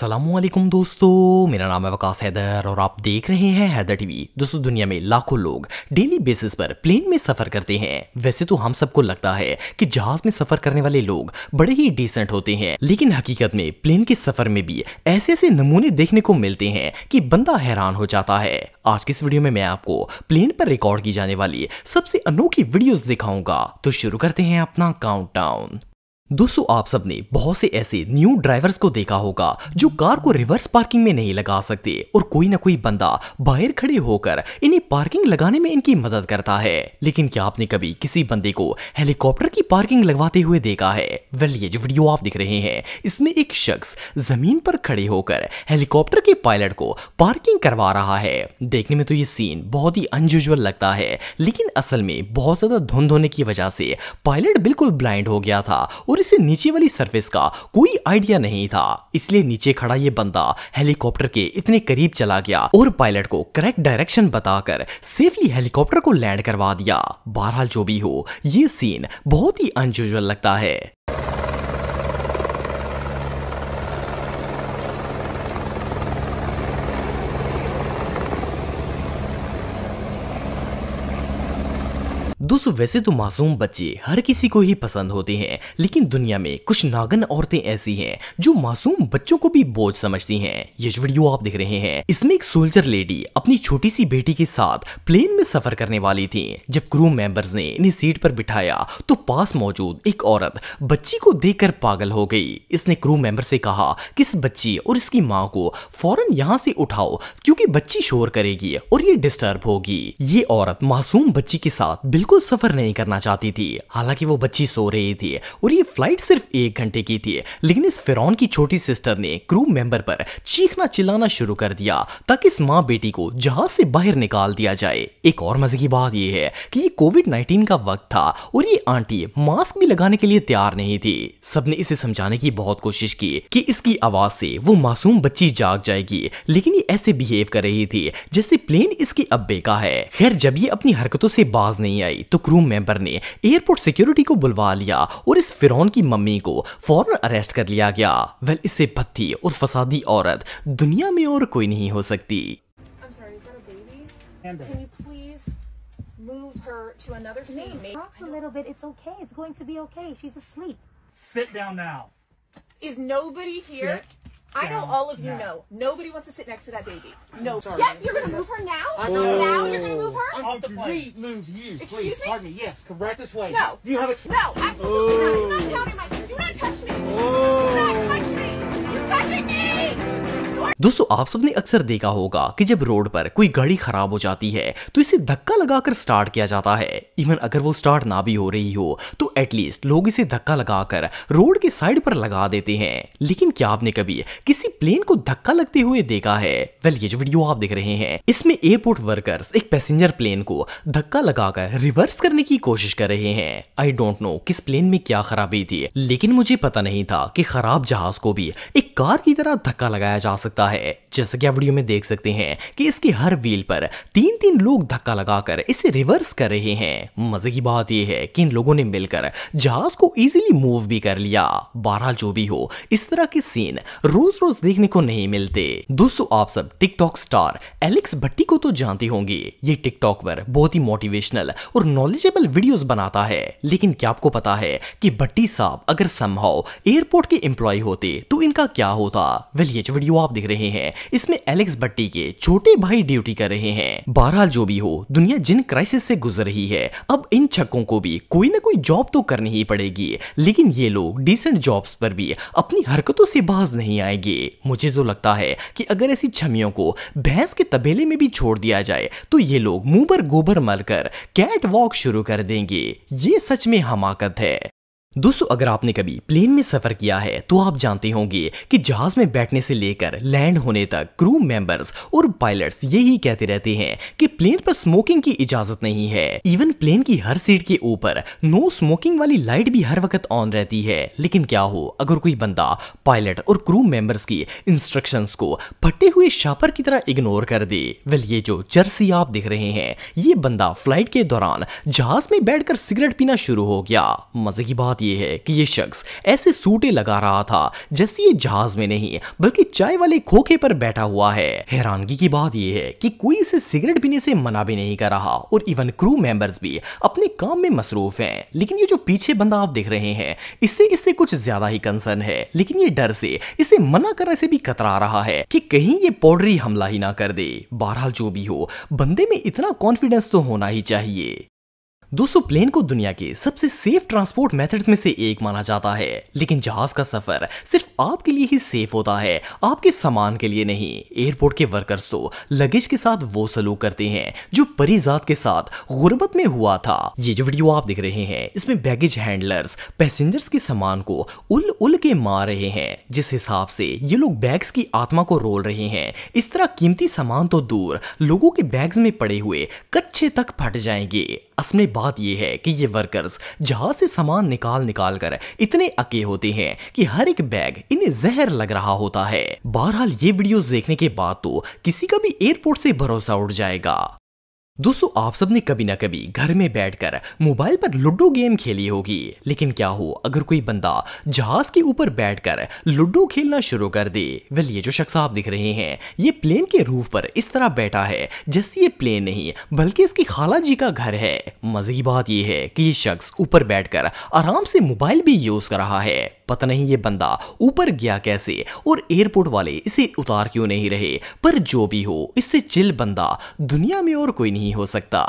सलामकुम दोस्तों मेरा नाम है वकास हैदर और आप देख रहे हैं हैदर टीवी दोस्तों दुनिया में लाखों लोग डेली बेसिस पर प्लेन में सफर करते हैं वैसे तो हम सबको लगता है कि जहाज में सफर करने वाले लोग बड़े ही डिसेंट होते हैं लेकिन हकीकत में प्लेन के सफर में भी ऐसे ऐसे नमूने देखने को मिलते हैं कि बंदा हैरान हो जाता है आज की इस वीडियो में मैं आपको प्लेन पर रिकॉर्ड की जाने वाली सबसे अनोखी वीडियो दिखाऊंगा तो शुरू करते हैं अपना काउंट दोस्तों आप सबने बहुत से ऐसे न्यू ड्राइवर्स को देखा होगा जो कार को रिवर्स पार्किंग में नहीं लगा सकते और कोई ना कोई बंदा बाहर खड़े होकर इन्हें पार्किंग लगाने में इनकी मदद करता है लेकिन क्या आपने कभी किसी बंदे को हेलीकॉप्टर की पार्किंग लगवाते हुए देखा है वेल ये जो वीडियो आप देख रहे हैं इसमें एक शख्स जमीन पर खड़े होकर हेलीकॉप्टर के पायलट को पार्किंग करवा रहा है देखने में तो ये सीन बहुत ही अनयूजल लगता है लेकिन असल में बहुत ज्यादा धुंध होने की वजह से पायलट बिल्कुल ब्लाइंड हो गया था और और इसे नीचे वाली सरफेस का कोई आइडिया नहीं था इसलिए नीचे खड़ा ये बंदा हेलीकॉप्टर के इतने करीब चला गया और पायलट को करेक्ट डायरेक्शन बताकर सेफली हेलीकॉप्टर को लैंड करवा दिया बहरहाल जो भी हो ये सीन बहुत ही अनयूजल लगता है दोस्तों वैसे तो मासूम बच्चे हर किसी को ही पसंद होते हैं लेकिन दुनिया में कुछ नागन औरतें ऐसी हैं जो मासूम बच्चों को भी बोझ समझती हैं ये वीडियो आप देख रहे हैं इसमें एक सोल्जर लेडी अपनी छोटी सी बेटी के साथ प्लेन में सफर करने वाली थी जब क्रू मेंबर्स ने इन्हें सीट पर बिठाया तो पास मौजूद एक औरत बच्ची को देख पागल हो गई इसने क्रू मेंबर से कहा कि इस बच्ची और इसकी माँ को फौरन यहाँ से उठाओ क्यूँकी बच्ची शोर करेगी और ये डिस्टर्ब होगी ये औरत मासूम बच्ची के साथ बिल्कुल बिल्कुल सफ़र नहीं करना चाहती थी हालांकि वो बच्ची सो रही थी और ये फ्लाइट सिर्फ एक घंटे की थी लेकिन इस फिर की छोटी सिस्टर ने क्रू मेंबर पर चीखना चिल्लाना शुरू कर दिया ताकि इस माँ बेटी को जहाज से बाहर निकाल दिया जाए एक और मजे की बात यह है कि ये कोविड नाइन्टीन का वक्त था और ये आंटी मास्क भी लगाने के लिए तैयार नहीं थी सबने इसे समझाने की बहुत कोशिश की कि इसकी आवाज से वो मासूम बच्ची जाग जाएगी लेकिन ये ऐसे बिहेव कर रही थी जैसे प्लेन इसके अब्बे का है खैर जब ये अपनी हरकतों से बाज नहीं आई तो क्रू मेंबर ने एयरपोर्ट सिक्योरिटी को बुलवा लिया और इस फिर की मम्मी को फॉरन अरेस्ट कर लिया गया वेल इससे भत्ती और फसादी औरत दुनिया में और कोई नहीं हो सकती Sit down now. Is nobody here? Sit. I know all of you know. Nobody wants to sit next to that baby. No. yes, you're gonna move her now. Oh. Now you're gonna move her. Off the plate. move you. Excuse please. Me? Pardon me. Yes. Correct this way. No. You have a. No. Absolutely oh. not. He's not counting my. Do not touch me. Oh. Do not touch me. Oh. You're touching me. दोस्तों आप सबने अक्सर देखा होगा कि जब road पर कोई गाड़ी खराब हो जाती है तो इसे धक्का लगाकर स्टार्ट किया जाता है इवन अगर वो स्टार्ट ना भी हो रही हो तो एटलीस्ट लोग इसे धक्का लगाकर रोड के साइड पर लगा देते हैं लेकिन क्या आपने कभी किसी प्लेन को धक्का लगते हुए देखा है वेल ये जो वीडियो आप देख रहे हैं इसमें एयरपोर्ट वर्कर्स एक पैसेंजर प्लेन को धक्का लगाकर रिवर्स करने की कोशिश कर रहे हैं आई डोंट नो किस प्लेन में क्या खराबी थी लेकिन मुझे पता नहीं था कि खराब जहाज को भी एक कार की तरह धक्का लगाया जा सकता है जैसे कि आप वीडियो में देख सकते हैं कि इसकी हर व्हील पर तीन तीन लोग धक्का लगाकर इसे रिवर्स कर रहे हैं मजे की बात यह है कि इन लोगों ने मिलकर जहाज को इजीली मूव भी कर लिया बारह जो भी हो इस तरह के सीन रोज रोज देखने को नहीं मिलते दोस्तों आप सब टिकटॉक स्टार एलेक्स भट्टी को तो जानते होंगे ये टिकटॉक पर बहुत ही मोटिवेशनल और नॉलेजेबल वीडियो बनाता है लेकिन क्या आपको पता है कि भट्टी साहब अगर संभव एयरपोर्ट के एम्प्लॉय होते तो इनका क्या क्या होता वेल ये जो वीडियो आप देख रहे हैं इसमें एलेक्स बट्टी के छोटे भाई ड्यूटी कर रहे हैं बहरहाल जो भी हो दुनिया जिन क्राइसिस से गुजर रही है अब इन छक्कों को भी कोई ना कोई जॉब तो करनी ही पड़ेगी लेकिन ये लोग डिसेंट जॉब्स पर भी अपनी हरकतों से बाज नहीं आएंगे मुझे तो लगता है कि अगर ऐसी छमियों को भैंस के तबेले में भी छोड़ दिया जाए तो ये लोग मुंह पर गोबर मलकर कैट वॉक शुरू कर देंगे ये सच में हमाकत है दोस्तों अगर आपने कभी प्लेन में सफर किया है तो आप जानते होंगे कि जहाज में बैठने से लेकर लैंड होने तक क्रू मेंबर्स और पायलट्स यही कहते रहते हैं कि प्लेन पर स्मोकिंग की इजाजत नहीं है इवन प्लेन की हर सीट के ऊपर नो स्मोकिंग वाली लाइट भी हर वक्त ऑन रहती है लेकिन क्या हो अगर कोई बंदा पायलट और क्रू मेंबर्स की इंस्ट्रक्शन को फटे हुए शापर की तरह इग्नोर कर दे वेल ये जो जर्सी आप देख रहे हैं ये बंदा फ्लाइट के दौरान जहाज में बैठ सिगरेट पीना शुरू हो गया मजे की बात ये है कि ये शख्स ऐसे सूटे लगा रहा था जैसे ये जहाज में नहीं बल्कि चाय वाले खोखे पर बैठा हुआ है हैरानगी की बात ये है कि कोई इसे सिगरेट पीने से मना भी नहीं कर रहा और इवन क्रू मेंबर्स भी अपने काम में मसरूफ हैं लेकिन ये जो पीछे बंदा आप देख रहे हैं इससे इससे कुछ ज्यादा ही कंसर्न है लेकिन ये डर से इसे मना करने से भी कतरा रहा है कि कहीं ये पौडरी हमला ही ना कर दे बहरहाल जो भी हो बंदे में इतना कॉन्फिडेंस तो होना ही चाहिए दोस्तों प्लेन को दुनिया के सबसे सेफ ट्रांसपोर्ट मेथड्स में से एक माना जाता है लेकिन जहाज का सफर सिर्फ आपके लिए ही सेफ होता है आपके सामान के लिए नहीं एयरपोर्ट के वर्कर्स तो लगेज के साथ वो सलूक करते हैं जो परिजात के साथ गुर्बत में हुआ था ये जो वीडियो आप देख रहे हैं इसमें बैगेज हैंडलर्स पैसेंजर्स के सामान को उल उल के मार रहे हैं जिस हिसाब से ये लोग बैग्स की आत्मा को रोल रहे हैं इस तरह कीमती सामान तो दूर लोगों के बैग्स में पड़े हुए कच्चे तक फट जाएंगे असमें बात यह है कि ये वर्कर्स जहाज से सामान निकाल निकाल कर इतने अके होते हैं कि हर एक बैग इन्हें जहर लग रहा होता है बहरहाल ये वीडियोस देखने के बाद तो किसी का भी एयरपोर्ट से भरोसा उड़ जाएगा दोस्तों आप सबने कभी ना कभी घर में बैठकर मोबाइल पर लूडो गेम खेली होगी लेकिन क्या हो अगर कोई बंदा जहाज के ऊपर बैठकर लूडो खेलना शुरू कर दे वेल ये जो शख्स आप दिख रहे हैं ये प्लेन के रूफ पर इस तरह बैठा है जैसे ये प्लेन नहीं बल्कि इसकी खाला जी का घर है मजे की बात यह है कि ये शख्स ऊपर बैठकर आराम से मोबाइल भी यूज कर रहा है पता नहीं ये बंदा ऊपर गया कैसे और एयरपोर्ट वाले इसे उतार क्यों नहीं रहे पर जो भी हो इससे चिल बंदा दुनिया में और कोई नहीं हो सकता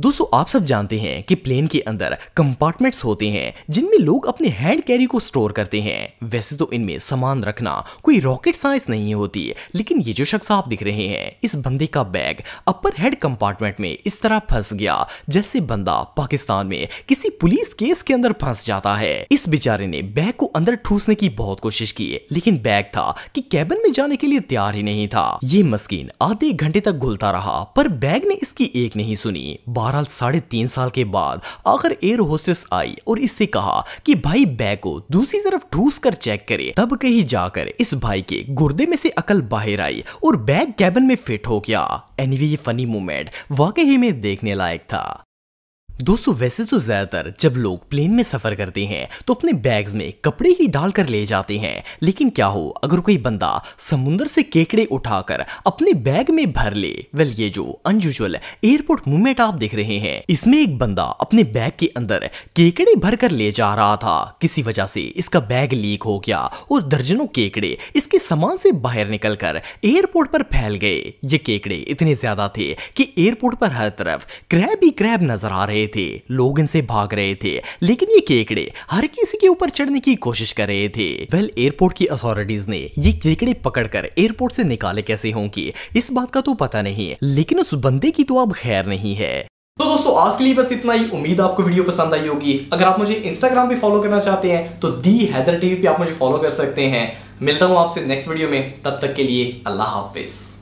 दोस्तों आप सब जानते हैं कि प्लेन के अंदर कंपार्टमेंट्स होते हैं जिनमें लोग अपने हैंड कैरी को स्टोर करते हैं वैसे तो इनमें सामान रखना कोई रॉकेट साइंस नहीं होती लेकिन ये जो शख्स आप दिख रहे हैं इस बंदे का बैग अपर हेड कंपार्टमेंट में इस तरह फंस गया जैसे बंदा पाकिस्तान में किसी पुलिस केस के अंदर फंस जाता है इस बेचारे ने बैग को अंदर ठूसने की बहुत कोशिश की लेकिन बैग था कि कैबिन में जाने के लिए तैयार ही नहीं था ये मस्किन आधे घंटे तक घुलता रहा पर बैग ने इसकी एक नहीं सुनी बहरहाल साढ़े तीन साल के बाद आखिर एयर होस्टेस आई और इससे कहा कि भाई बैग को दूसरी तरफ ठूस कर चेक करे तब कहीं जाकर इस भाई के गुर्दे में से अकल बाहर आई और बैग कैबिन में फिट हो गया एनीवे anyway, ये फनी मोमेंट वाकई में देखने लायक था दोस्तों वैसे तो ज़्यादातर जब लोग प्लेन में सफ़र करते हैं तो अपने बैग्स में कपड़े ही डालकर ले जाते हैं लेकिन क्या हो अगर कोई बंदा समुंदर से केकड़े उठाकर अपने बैग में भर ले वेल ये जो अनयूजल एयरपोर्ट मूवमेंट आप देख रहे हैं इसमें एक बंदा अपने बैग के अंदर केकड़े भर कर ले जा रहा था किसी वजह से इसका बैग लीक हो गया और दर्जनों केकड़े इसके सामान से बाहर निकल कर एयरपोर्ट पर फैल गए ये केकड़े इतने ज़्यादा थे कि एयरपोर्ट पर हर तरफ क्रैब ही क्रैब नजर आ रहे रहे थे लोग इनसे भाग रहे थे लेकिन ये केकड़े हर किसी के ऊपर चढ़ने की कोशिश कर रहे थे वेल एयरपोर्ट की अथॉरिटीज ने ये केकड़े पकड़कर एयरपोर्ट से निकाले कैसे होंगी इस बात का तो पता नहीं लेकिन उस बंदे की तो अब खैर नहीं है तो दोस्तों आज के लिए बस इतना ही उम्मीद आपको वीडियो पसंद आई होगी अगर आप मुझे इंस्टाग्राम पे फॉलो करना चाहते हैं तो दी हैदर टीवी पे आप मुझे फॉलो कर सकते हैं मिलता हूं आपसे नेक्स्ट वीडियो में तब तक के लिए अल्लाह हाफिज़